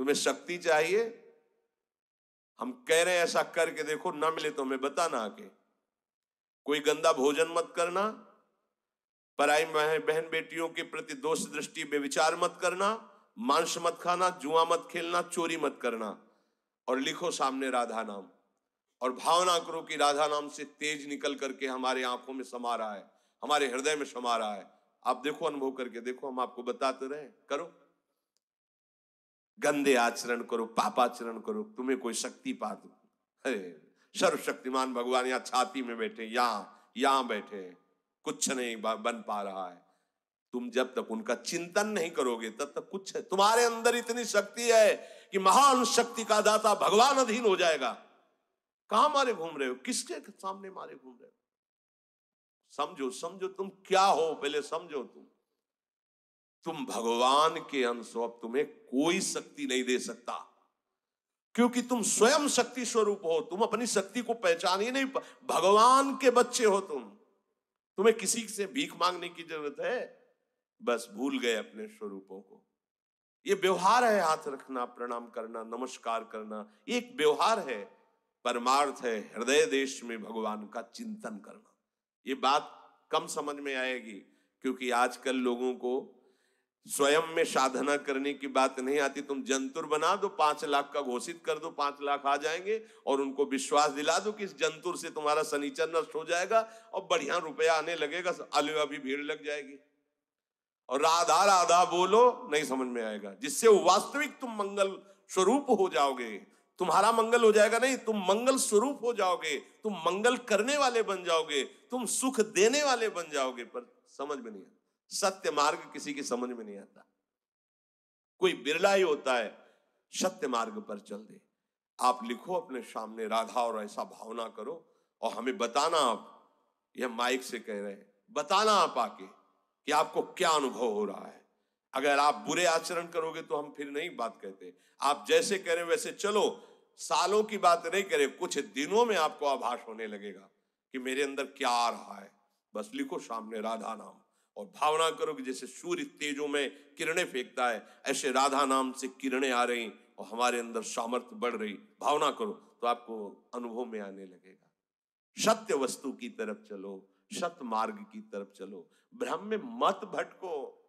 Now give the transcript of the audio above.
तुम्हें शक्ति चाहिए हम कह रहे हैं ऐसा करके देखो ना मिले तो हमें बताना आके कोई गंदा भोजन मत करना पराई बहन बेटियों के प्रति दोष दृष्टि में विचार मत करना मांस मत खाना जुआ मत खेलना चोरी मत करना और लिखो सामने राधा नाम और भावना करो कि राधा नाम से तेज निकल करके हमारे आंखों में समा रहा है हमारे हृदय में समा रहा है आप देखो अनुभव करके देखो हम आपको बताते रहे करो गंदे आचरण करो पापाचरण करो तुम्हें कोई शक्ति पा दो अरे सर्वशक्तिमान भगवान यहाँ छाती में बैठे यहाँ यहाँ बैठे कुछ नहीं बन पा रहा है तुम जब तक उनका चिंतन नहीं करोगे तब तक कुछ है तुम्हारे अंदर इतनी शक्ति है कि महान शक्ति का दाता भगवान अधीन हो जाएगा कहा मारे घूम रहे हो किसके सामने मारे घूम रहे हो समझो समझो तुम क्या हो पहले समझो तुम तुम भगवान के अंश हो अब तुम्हें कोई शक्ति नहीं दे सकता क्योंकि तुम स्वयं शक्ति स्वरूप हो तुम अपनी शक्ति को पहचान ही नहीं भगवान के बच्चे हो तुम तुम्हें किसी से भीख मांगने की जरूरत है बस भूल गए अपने स्वरूपों को यह व्यवहार है हाथ रखना प्रणाम करना नमस्कार करना एक व्यवहार है परमार्थ है हृदय देश में भगवान का चिंतन करना ये बात कम समझ में आएगी क्योंकि आजकल लोगों को स्वयं में साधना करने की बात नहीं आती तुम जंतुर बना दो पांच लाख का घोषित कर दो पांच लाख आ जाएंगे और उनको विश्वास दिला दो कि इस जंतुर से तुम्हारा सनीचर नष्ट हो जाएगा और बढ़िया रुपया आने लगेगा अलवा अभी भीड़ लग जाएगी और राधा राधा बोलो नहीं समझ में आएगा जिससे वास्तविक तुम मंगल स्वरूप हो जाओगे तुम्हारा मंगल हो जाएगा नहीं तुम मंगल स्वरूप हो जाओगे तुम मंगल करने वाले बन जाओगे तुम सुख देने वाले बन जाओगे पर समझ में नहीं आता सत्य मार्ग किसी की समझ में नहीं आता कोई बिरला ही होता है सत्य मार्ग पर चल दे आप लिखो अपने सामने राधा और ऐसा भावना करो और हमें बताना आप यह माइक से कह रहे हैं बताना आप आके कि आपको क्या अनुभव हो रहा है अगर आप बुरे आचरण करोगे तो हम फिर नहीं बात कहते आप जैसे कह रहे वैसे चलो सालों की बात नहीं करें कुछ दिनों में आपको आभास होने लगेगा कि मेरे अंदर क्या आ रहा है बस लिखो सामने राधा नाम और भावना करो कि जैसे सूर्य तेजों में किरणें फेंकता है ऐसे राधा नाम से किरणें आ रही और हमारे अंदर सामर्थ्य बढ़ रही भावना करो तो आपको अनुभव में आने लगेगा सत्य वस्तु की तरफ चलो सत्य मार्ग की तरफ चलो ब्रह्म में मत भटको